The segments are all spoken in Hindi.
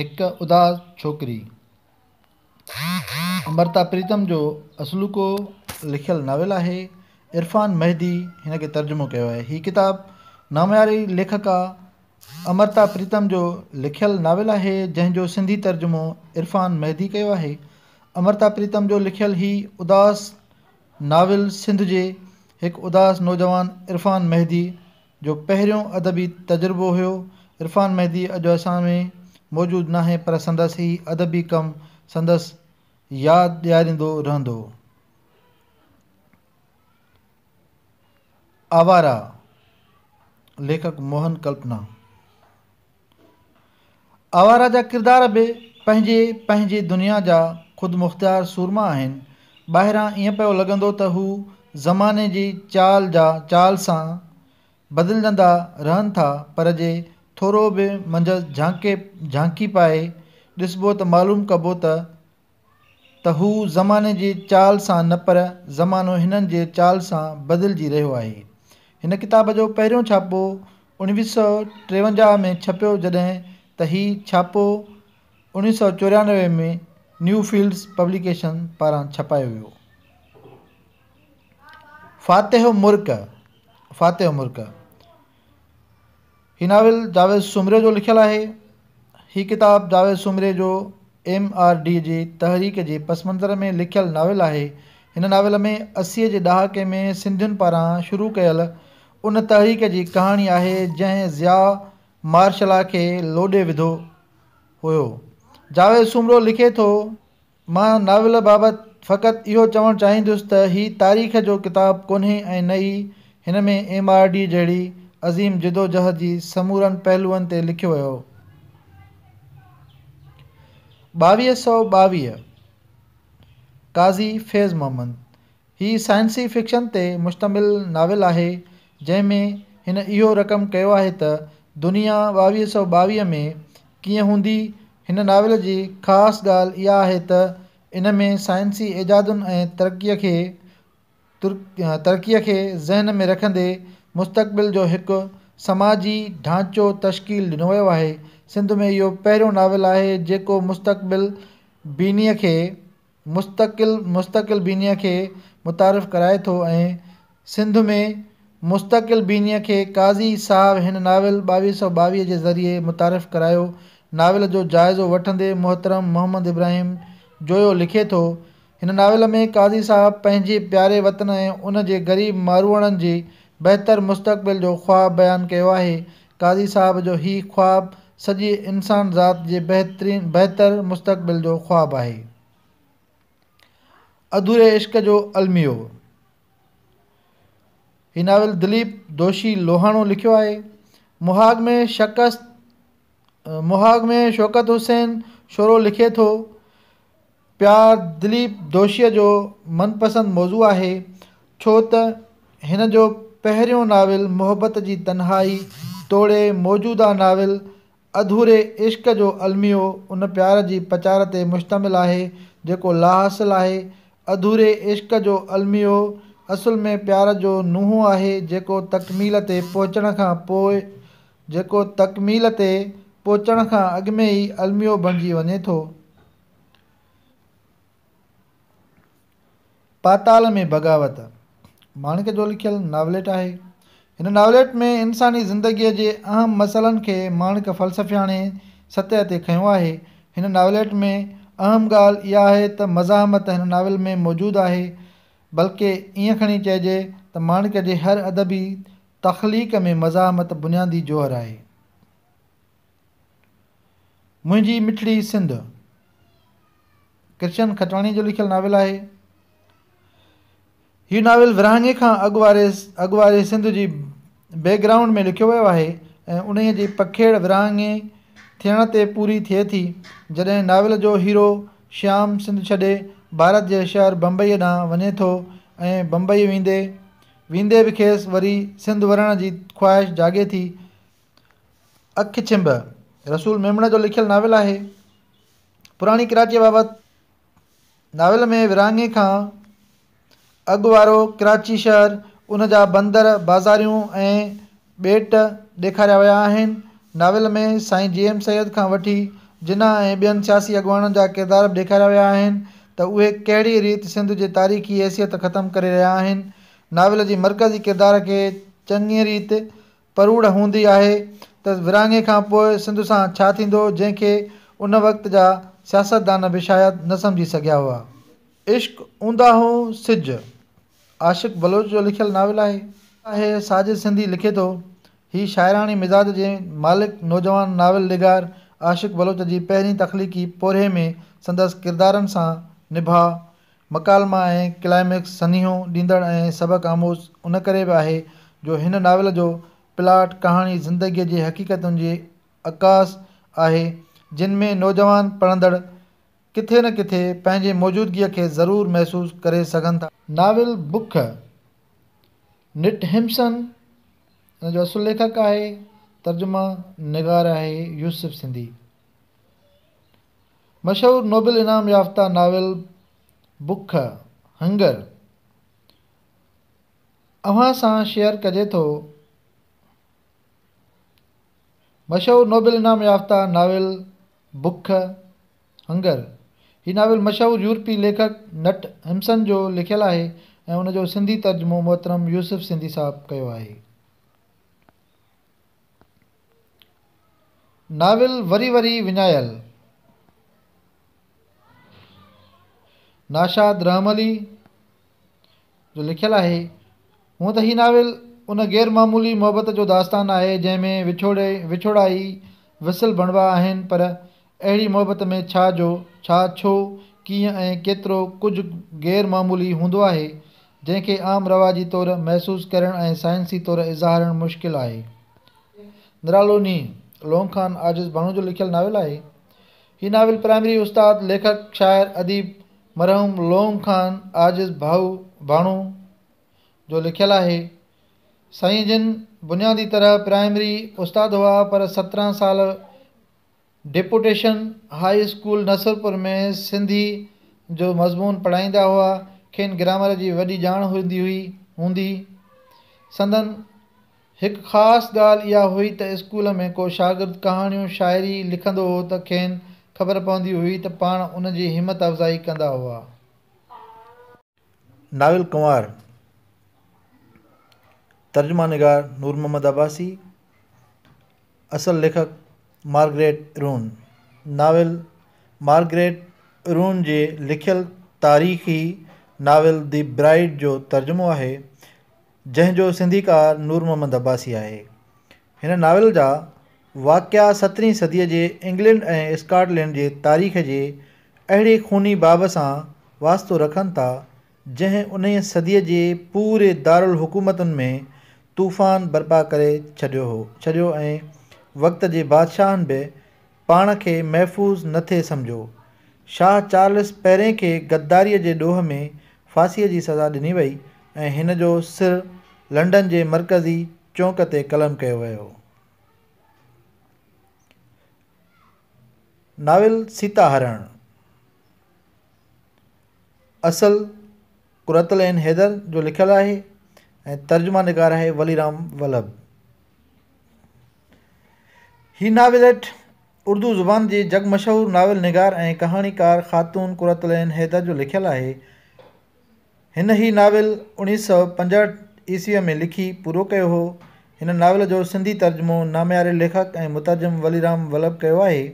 एक उदास छोक अमृता प्रीतम जो असलूको लिखल नावेल है इरफ़ान मेहदी हिन तर्जुमो किया है हि किताब नामयारी लेखक अमृता प्रीतम जो लिखल नावेल है जंहिंजो सिंधी तर्जुमो इरफ़ान मेहदी किया है अमृता प्रीतम जो लिखल ही उदास नाविल सिंध के एक उदास नौजवान इरफ़ान मेहदी जो पे अदबी तजुर्बो हो इरफ़ान मेहदी अज असां में मौजूदु न आहे पर संदसि ई अदबी कमु संदसि यादि ॾियारींदो रहंदो आवारा लेखक मोहन कल्पना आवारा जा किरदार बि पंहिंजे पंहिंजे दुनिया जा ख़ुदि मुख़्तियार सूरमा आहिनि ॿाहिरां ईअं पियो लॻंदो त हू ज़माने जी चाल जा चाल सां बदिलजंदा रहनि था पर जे थोरो बि मंझंदि झांके झांकी पाए ॾिसबो त मालूम कबो त त हू ज़माने जे चाल सां न पर ज़मानो हिननि जे चाल सां बदिलिजी रहियो आहे हिन किताब जो पहिरियों छापो उणिवीह सौ टेवंजाह में छपियो जॾहिं त हीउ छापो उणिवीह सौ चोरानवे में न्यू फील्ड पब्लिकेशन पारां छपायो वियो फ़ातिह मुर्क फ़ातिह मुर्क हीउ नॉविल जावेद सुमरे जो लिखियलु आहे हीअ किताबु जावेद सुमरे जो एम आर डी जी तहरीक जे पस मंज़र में लिखियलु नॉविल आहे हिन नॉविल में असीअ जे ॾहाके में सिंधियुनि पारां शुरू कयल उन तहरीक जी कहाणी आहे जंहिं ज़िया मार्शला खे लोॾे विधो हुओ जावेद सुमरो लिखे थो मां नाविल बाबति फ़क़ति इहो चवणु चाहिंदुसि त हीअ तारीख़ जो किताबु कोन्हे ऐं नई हिन में एम आर डी जहिड़ी अज़ीम जदोजह जी समूरनि पहलूअनि ते लिखियो वियो ॿावीह सौ ॿावीह काज़ी फैज़ मोहम्मद ही साइंसी फिक्शन ते मुश्तमिल नॉविल आहे जंहिंमें हिन इहो रक़म कयो आहे त दुनिया ॿावीह सौ ॿावीह में कीअं हूंदी हिन नॉविल जी ख़ासि ॻाल्हि इहा आहे त इन में साइंसी एजादुनि ऐं तरक़ीअ खे तरक़ीअ खे ज़हन में रखंदे मुस्तक़बिल जो एक समाजी ढांचो तश्कील ॾिनो वो है सिंध में यो पहिरियों नावल है जो मुस्तक़बिल बीनीअ के मुस्तक़िल मुस्तक़िल बीनीअ खे मुतारिफ़ कराए थो सिंध में मुस्तक़िल बीनीअ के काज़ी साहब हिन नावल ॿावीह सौ बवी के ज़रिए मुतारिफ़ करायो नावल जो जायज़ो वे मोहतरम मोहम्मद इब्राहिम जोयो लिखे तो हिन नावल में काज़ी साहब पैं प्यारे वतन उन ग़रीब मारूअणनि जी बेहतर मुस्तक़बिल जो ख़्वाब बयान किया है क़ाज़ी साहब जो ही ख़्वाबु सॼी इंसान ज़ात के बेहतरीन बेहतर मुस्तक़बिल जो ख्वाब है अधूरे इश्क जो अलमियो हि नावल दिलीप दोशी लोहानो लिखो है मुहाग में शकस्त मुहाग में शौकत हुसैन शोरो लिखे तो प्यार दिलीप दोशीअ जो मनपसंद मौज़ू है छो त जो पहिरियों नाविल मोहब्बत जी तन्हाई तोड़े मौजूदा नाविल अधूरे इश्क़ जो अलमियो उन प्यार जी पचार से मुश्तमिल है जो लाहसिल है अधूरे इश्क़ जो अलमियो असुल में प्यार जो नूह है जो तकमील से पोचण का पोए जो तकमील से पहुचण का अॻु में ई अलमियो बणिजी वे तो पाताल में बग़ावत माणक जो लिखियलु नॉविलेट आहे हिन नावलेट में इंसानी ज़िंदगीअ जे अहम मसलनि खे माणक फलसफाणे सतह ते खयों आहे हिन नावलेट में अहम ॻाल्हि इहा आहे त मज़ाहमत हिन नॉविल में मौजूदु आहे बल्कि ईअं खणी चइजे त माणक जे हर अदबी तखलीक़ में मज़ामत बुनियादी जोहर आहे मुंहिंजी मिठड़ी सिंध कृष्ण खटवाणी जो लिखियल नॉविल आहे हीउ नॉविल विरहाङे खां अॻु वारेसि अॻु वारे सिंध जी बैकग्राउंड में लिखियो वियो आहे ऐं उन जी पखेड़ विरहाङे थियण ते पूरी थिए थी जॾहिं नॉविल जो हीरो श्याम सिंध छॾे भारत जे शहर बम्बई ॾांहुं वञे थो ऐं बम्बई वेंदे वेंदे बि खेसि वरी सिंध वरण जी ख़्वाहिश जाॻे थी अखि छिंब रसूल मेमण जो लिखियलु नॉिल आहे पुराणी कराचीअ बाबति नॉविल में विरहाङे खां अॻु कराची शहर उन जा बंदर बाज़ारियूं ऐं बेट ॾेखारिया विया आहिनि नॉविल में साईं जी एम सैद खां वठी जिना ऐं ॿियनि सियासी अॻुवाणनि जा किरदार बि ॾेखारिया विया आहिनि त उहे कहिड़ी रीति सिंध जे तारीख़ी हैसियत ख़तमु करे रहिया आहिनि नॉविल जी मरकज़ी किरदार खे चङी रीति परूड़ हूंदी आहे त विरिहाङे खां पोइ सिंध सां छा थींदो जंहिंखे उन वक़्त जा सियासतदान बि शाया न सम्झी सघिया हुआ इश्क हूंदा हुओ सिॼ आशिक बलोच जो लिखियलु नॉिल आहे साज़िद सिंधी लिखे थो हीउ शाइराणी मिज़ाज जे मालिक नौजवान नॉविल निगार आशिक़ बलोच जी पहिरीं तखलीक़ी पोएं में संदसि किरदारनि सां निभा मकालमा ऐं क्लाइमैक्स सनीहो ॾींदड़ ऐं सबक़ु आमोश उन करे बि आहे जो हिन नॉविल जो प्लाट कहाणी ज़िंदगीअ जे हक़ीक़तुनि जी अकासि आहे जिन में नौजवान पढ़ंदड़ किथे न किथे पंहिंजे मौजूदगी के जरूर महसूस कर सघनि था नाविल बुख निट हिमसन जो असल लेखक है तर्जुमा निगार है यूसुफ सिंधी मशहूर नोबेल इनाम याफ़्ता नाविल बुख हंगर अव्हां शेयर कजे तो मशहूर नोबेल इनाम याफ़्ता नाविल बुख हंगर हि नॉवल मशहूर यूरोपी लेखक नट हिम्सन जो लिखल है उन सिंधी तर्जुमो मोहतरम यूसुफ़ सिंधी साहब किया है नाविल वरी वरी विनायल नाशाद रहमली जो लिखल है हूँ तो हि नॉवल उन गैर मामूली मोहब्बत जो दास्तान है जैमें विछोड़े विछोड़ाई विसल बणिबा पर अड़ी मोहब्बत में छा जो छा छो कीअं कुछ गैरमामूली हों ग़ैर आम रवाजी तौर महसूस करणु ऐं साइंसी तौरु मुश्किल है निरालोनी लोंग ख़ान आजिज़ भाणो जो लिखल नाविल है हि नाविल प्राइमरी उस्ताद लेखक शायर अदीब मरहूम लोंग ख़ान आजिज़ भाऊ भानू जो लिखल है सही जिन बुनियादी तरह प्राइमरी उस्ताद हुआ पर सत्रह साल डिपुटेशन हाई स्कूल नसरपुर में सिंधी जो मज़मून पढ़ाईंदा हुआ खेनि ग्रामर की वॾी जान हूंदी हुई हूंदी संदन एक खास गाल इहा हुई त स्कूल में को शागिर्दु कहाणियूं शायरी लिखंदो हो तो खेनि ख़बर पवंदी हुई तो पा उन हिम्मत अफ़ज़ाई कंदा हुआ नाविल कंवार तर्जुमा निगार नूर मोहम्मद अब्बासी असल लेखक मार्गरेट रून नाविल मार्गरेट रून जे लिखियलु तारीख़ी नाविल द ब्राइड जो तर्जुमो आहे जंहिं जो सिंधी नूर मोहम्मद अब्बासी आहे हिन नॉविल जा वाकिया सतरहीं सदीअ जे इंग्लैंड ऐं स्कॉटलैंड जे तारीख़ जे अहिड़े खूनी बाब सां वास्तो रखनि था जंहिं उन सदीअ जे पूरे दारुलकूमतुनि में तूफ़ान बर्पा करे छॾियो हो छॾियो ऐं वक़्त के बादशाह भी पा के महफ़ूज़ न थे समुझो शाह चार्ल्स पैरें के गद्दारी के डोह में फ़ांसी की सज़ा दिनी वही ऐं जो सिर लंडन के मरकजी चौंक से क़लम वो नावल नाविल हरण असल कुरतल हैदर जो लिखल है तर्जुमा निगार है वलीराम वल्लभ हीअ नाविलेट उर्दू ज़ुबान जे जग मशहूरु नॉविल निगार ऐं कहाणीकार ख़ातून कुरतलैन हैदर जो लिखियलु आहे हिन ई नॉविल उणिवीह सौ पंजहठि ईस्वीअ में लिखी पूरो कयो हो हिन नॉविल जो सिंधी तर्जुमो नामियारे लेखक ऐं मुतरजम वलीराम वल्लभ कयो आहे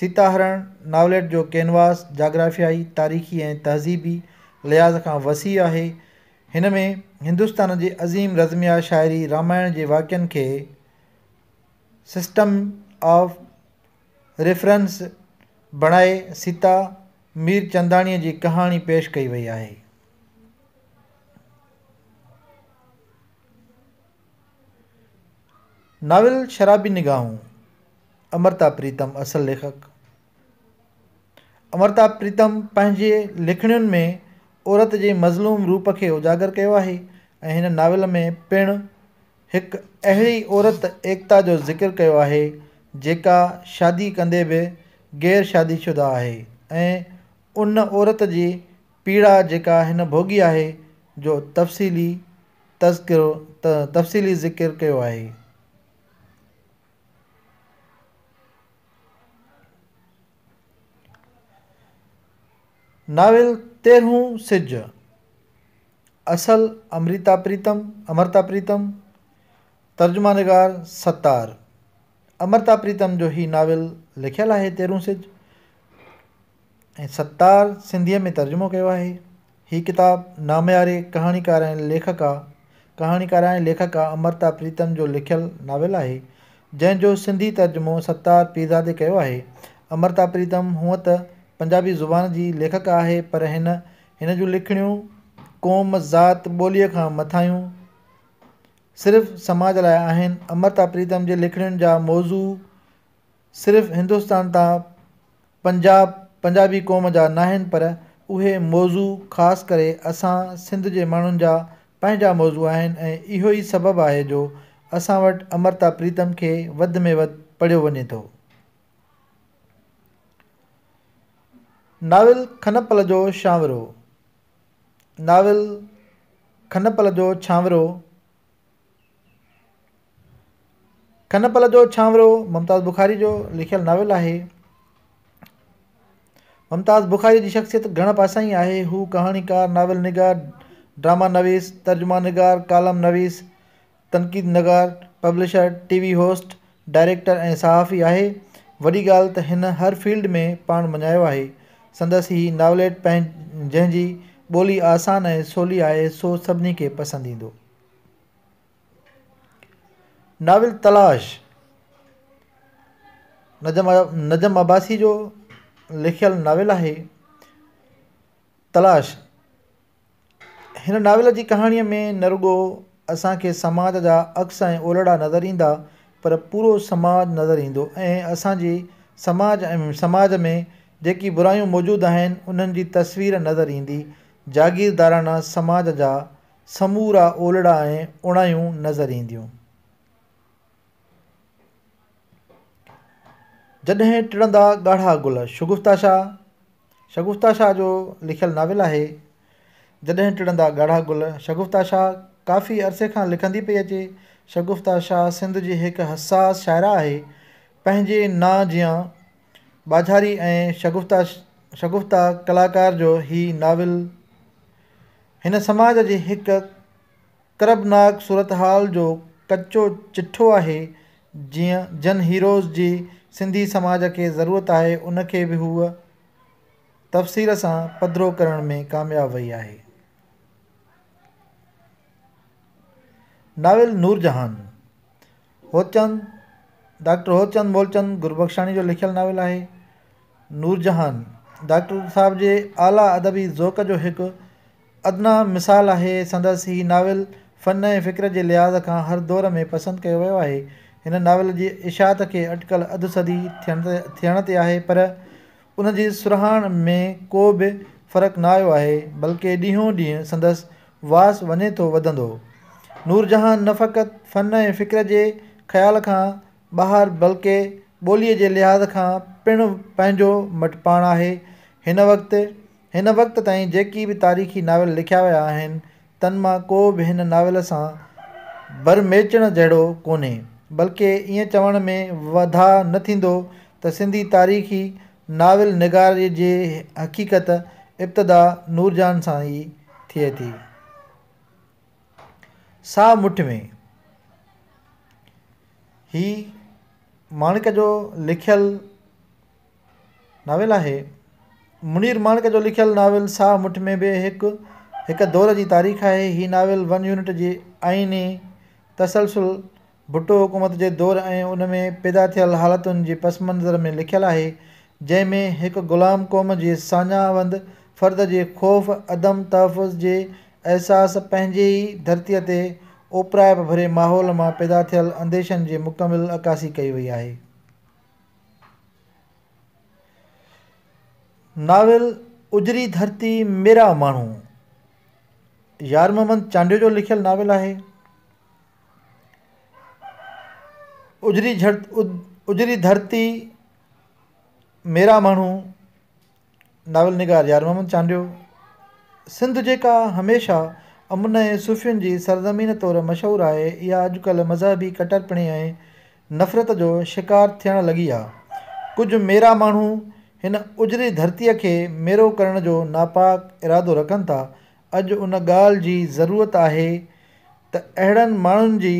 सीता हरन नाविलेट जो कैनवास जाग्राफियाई तारीख़ी ऐं तहज़ीबी लिहाज़ खां वसी आहे हिन में हिंदुस्तान जे अज़ीम रज़मिया शाइरी रामायण जे वाक्यनि खे सिस्टम ऑफ रेफरेंस बनाए सीता मीर चंदाणीअ जी कहानी पेश कई वही है नाविल शराबी निगाहूं अमृता प्रीतम असल लेखक अमृता प्रीतम पैं लिखण में औरत के मज़लूम रूप के उजागर किया है नावल में पिण हिकु अहिड़ी औरत एकता जो ज़िक्र कयो आहे जेका शादी कंदे भी गैर शादीशुदा है उन औरत की पीड़ा जेका हिन भोगी है जो तफ़सीली तस्कर त तफ़सीली ज़िक्र कयो आहे नाविल तेरहं सिज असल अमृता प्रीतम अमरता प्रीतम तर्जुमा निगार सतार अमृता प्रीतम जो हीउ नाविल लिखियलु आहे तेरुसिज ऐं सतार सिंधी में तर्जुमो किया है हि किताब नामयारे कहानीकार लेखक आ कहानीकार लेखक आ अमृता प्रीतम जो लिखल नाविल है जंहिंजो सिंधी तर्जुमो सतार प्रिज़ा है अमृता प्रीतम हूँ त पंजाबी ज़ुबान जी लेखक है पर हिन हिन क़ौम जात बोली का मथायूं सिर्फ़ समाज लाइ आहिनि अमृता प्रीतम जे लेखणनि जा मौज़ू सिर्फ़ हिंदुस्तान तां पंजाब पंजाबी क़ौम जा नाहिनि पर उहे मौज़ू ख़ासि करे असां सिंध जे माण्हुनि जा पंहिंजा मौज़ू आहिनि ऐं इहो ई सबबु आहे जो असां वटि अमृता प्रीतम खे वधि में वधि पढ़ियो वञे थो नाविल खनपल जो शावरो नाविल खनपल जो छांवरो खनपल जो छावरो मुमताज़ बुखारी जो लिखल नॉवल है मुमताज़ बुखारी की शख़्सियत घणप असांई है वह कहानीकार नावल निगार ड्रामा नवीस तर्जुमा निगार कॉलम नवीस तनक़ीद नगार पब्लिशर टीवी होस्ट डायरेक्टर ए सहाफ़ी है वही गाल हर फील्ड में पा मञायो है संदस ही नॉवलेट पंहिंजी बोली आसान है सोली आहे सो सभी के पसंद ईंदो नाविल तलाश नज़म नज़म आब्बासी जो लिखियलु नाविल आहे तलाश हिन नाविल जी कहाणीअ में न नरगो असांखे समाज जा अक्स ऐं ओलड़ा नज़र ईंदा पर पूरो समाज नज़र ईंदो ऐं असांजी समाज समाज में जेकी बुरायूं मौजूदु आहिनि उन्हनि जी तस्वीर नज़र ईंदी जागीरदाराना समाज जा समूरा ओलड़ा ऐं उणायूं नज़र ईंदियूं जॾहिं टिणंदा ॻाढ़ा गुल शुगुफ़्ता शाह शगुफ़्ता शाह जो लिखियलु नॉविल आहे जॾहिं टिणंदा ॻाढ़ा गुल शगुफ़्ता शाह काफ़ी अरसे खां लिखंदी पई अचे शगुफ्ता शाह सिंध जी हिकु हसास शाइरा आहे पंहिंजे ना जीअं बाझारी ऐं शगुफ्ता शगुफ्ता कलाकार जो ही नॉविल हिन समाज जी हिकु करबनाक सूरत हाल जो कचो चिठो आहे जीअं जन हीरोज़ जी सिंधी समाज के ज़रूरत है उन तफसीर से पदरो करण में कामयाब वही है नाविल नूरजहान होचंद डॉक्टर होचंद मोलचंद गुरबख्शाणी जो लिखल नाविल है नूरजहान डॉक्टर साहब के आला अदबी ज़ोक जो एक अदना मिसाल है संदस ही नावल फ़न ऐं फ़िक्र के लिहाज़ का हर दौर में पसंद किया वो है हिन नावेल जी इशात खे अॼुकल्ह अधु सदी थियण ते थियण ते आहे पर उन जी सुरहाण में को बि फ़र्क़ु न आयो आहे बल्कि ॾींहों ॾींहुं संदसि वास वञे थो वधंदो नूरजहान नफ़क़ति फन ऐं फ़िक्र जे ख़्याल खां ॿाहिरि बल्कि ॿोलीअ जे लिहाज़ खां पिणु पंहिंजो मटपाण आहे हिन वक़्तु हिन वक़्त ताईं जेकी बि तारीख़ी नावेल लिखिया विया आहिनि तन मां को बि हिन नावेल सां भर जहिड़ो कोन्हे बल्कि ये चवण में वधा न थो तो सिंधी तारीख़ी नाविल निगार जे हक़ीक़त इब्तदा नूरजान से ही थे थी सा मुठ में ही माणिक जो लिखल नावल है मुनीर माणिक जो लिखल नावल साह मुठ में भी एक एक दौर की तारीख़ है हि नावल वन यूनिट के आईने तसलसुल भुट्टो हुकूमत के दौर ऐं उन में पैदा थियल हालत के पस मंज़र में लिखल है जैमें एक ग़ुलाम क़ौम के साञावंद फ़र्द के ख़ौफ़ अदम तहफ़ुज़ के अहसास ही धरती से ते भरे माहौल मा पैदा थियल अंदेशन जे मुकमिल अकासी कई वई है नाविल उजरी धरती मेरा यार मोहम्मद चांडियो जो लिखल नावल है उजरी झर उजरी धरती मेरा माण्हू नावल निगार यार मोहम्मद चांडियो सिंध जेका हमेशह अमुन ऐं सुफ़ियुनि जी सरज़मीन तौरु मशहूरु आहे इहा अॼुकल्ह मज़हबी कटरपणी ऐं नफ़रत जो शिकार थियणु लॻी आहे कुझु मेरा माण्हू हिन उजरी धरतीअ खे मेरो करण जो नापाक इरादो रखनि था अॼु उन ॻाल्हि जी ज़रूरत आहे त अहिड़नि माण्हुनि जी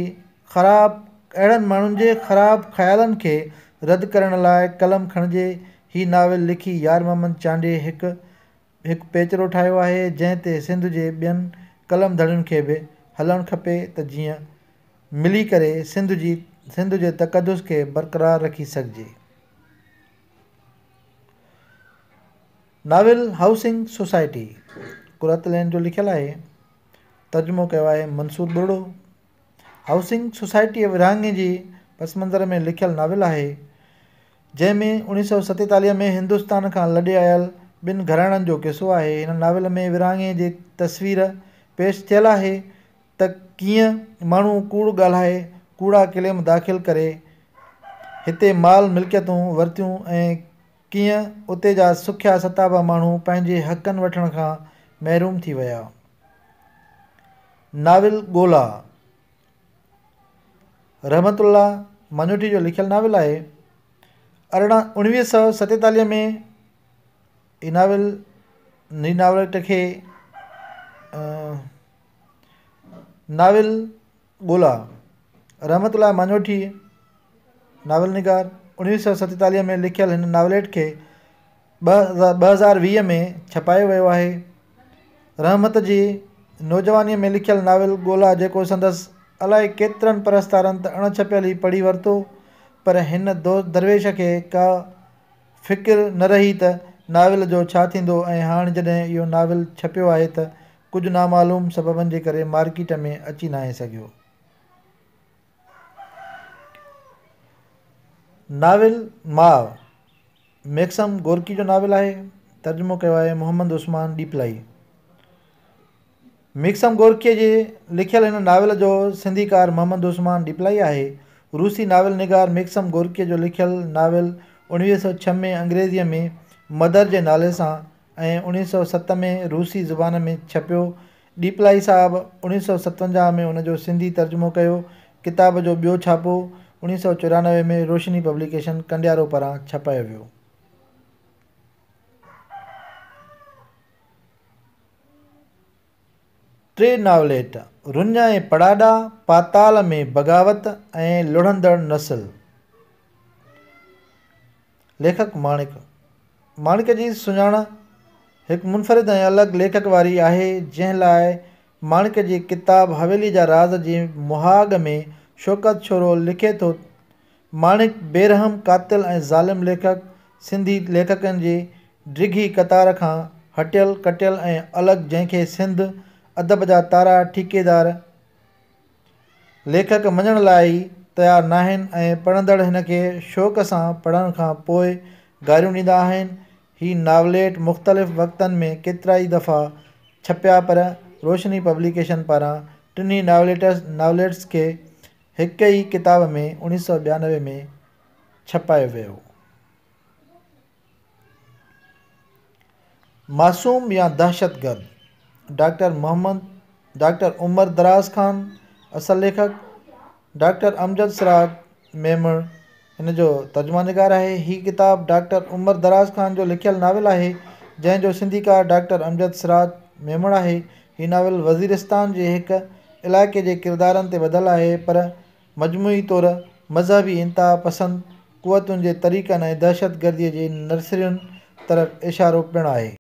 ख़राबु अड़न माण्हुनि के ख़राब ख्याल के रद्द करण कलम खणजे हि नावल लिखी यार मोहम्मद चांडे एक एक पेचरो ठाहियो आहे जंहिं ते सिंध जे ॿियनि कलमधड़ियुनि खे बि खपे त जी मिली करे सिंध जी सिंध के तकदस के बरक़रार रखी सकजे नावल हाउसिंग सोसाइटी कुरतलैन जो लिखल है तर्जुमो है मंसूर बुरड़ो हाउसिंग सोसाइटीअ विरहाङे जी पसमंदर में लिखियलु नाविल आहे जंहिंमें उणिवीह सौ सतेतालीह में हिंदुस्तान खां लॾे आयल ॿिनि घराणनि जो किसो आहे हिन नाविल में विरहाङे जी तस्वीर पेश थियल आहे त कीअं माण्हू कूड़ ॻाल्हाए कूड़ा क्लेम दाख़िल करे हिते माल मिल्कियतूं वरितियूं ऐं कीअं उते जा सुखिया सताबा माण्हू पंहिंजे हक़नि वठण खां महिरूम थी विया नाविल ॻोल्हा रहमतुल्ला मनोटी जो लिखल नाविल है अर उणिवीह सौ सतेताली में ही नाविल के नावलेट खे नाविल ॻोल्हा रहमतुल्ला मनोठी नावल निगार उणिवीह सौ सतेताली में लिखल इन नावलेट के बजार वी में छपा वो है रहमत जी नौजवानी में लिखल नावल गोला जो संदस अलाए केतिरनि परस्तारनि त अणछपियल ई पढ़ी वरितो पर हिन दो दरवेश खे का फिक्र न रही त नाविल जो छा थींदो ऐं हाणे जॾहिं इहो नाविल छपियो आहे त कुझु नामालूम सबबनि जे करे मार्केट में अची न आहे सघियो नाविल माउ मैक्सम गोरकी जो नाविल आहे तर्जुमो कयो आहे मोहम्मद उस्मान डीपलाई मिक्सम गोरखी के लिखल इन नावल जो सिंधीकार मोहम्मद उस्मान डिप्लाई है रूसी नावल निगार मिक्सम गोरखी जो लिखल नावल उवी सौ छह में अंग्रेजी में मदर के नाले से उवी सौ सत्त में रूसी ज़ुबान में छपो डिप्लाई साहब उवी सौ सतवंजा में उनो सिंधी तर्जुमो किया किताब जो बो छापो उवी सौ चौरानवे में रोशनी पब्लिकेशन कंडियारो पारा छपाया वो રે ناولેટ રુનાય પડાડા પાતાલ મે બગાવત એ લડંદડ نسل લેખક માનક માનકજી સુજાના એક منفرد અલગ લેખક વારી આહે જે લાય માનકજી કિતાબ હવેલી જા راز જી મોਹਾગ મે શોકત છોરો લખે તો માનક बेरहम قاتલ એ ظالم લેખક સિંધી લેખકન જી ડ્રઘી કતારખા હટલ કટલ એ અલગ જ કે Sindh अदब जा तारा ठीकेदार लेखक मन लाई तैयार ना आहिनि पढ़ंदड़ शौक़ से पढ़ने का पोइ ींदा हि नावलेट मुख़्तलिफ़ वक्त में केतरा ही दफ़ा छपया पर रोशनी पब्लिकेशन पारा टिन्हीं नावलेटर्स नावलेट्स के एक ही किताब में उड़ीस सौ बयानवे में छपाय वो मासूम या दहशतगर्द डॉक्टर मोहम्मद डॉक्टर उमर दराज खान असल लेखक डॉक्टर अमजद सराज मेमण हिन जो तर्जुमानगार है हीअ किताबु डॉक्टर उमर दराज खान जो लिखियलु नावल आहे जंहिंजो सिंधीकार डॉक्टर अमजद सराज मेमण आहे हीअ नावल वज़ीरिस्तान जे हिकु इलाइक़े जे किरदारनि ते ॿधलु पर मजमूई तौर मज़हबी इंतिहा पसंद क़ुवतुनि के तरीक़नि दहशतगर्दी के जे तरफ़ इशारो पिण है